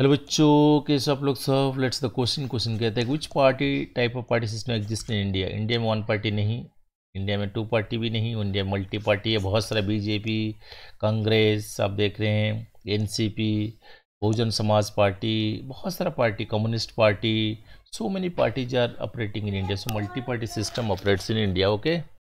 hello बच्चों कैसे आप लोग सब लेट्स द क्वेश्चन क्वेश्चन कहते हैं which party type of party system exist in India India में वन पार्टी नहीं इंडिया में टू पार्टी भी नहीं इंडिया में मल्टी पार्टी है बहुत सारा बीजेपी कांग्रेस आप देख रहे हैं एनसीपी बहुजन समाज पार्टी बहुत सारा party communist party so many parties are operating in India so multi party system operates in India okay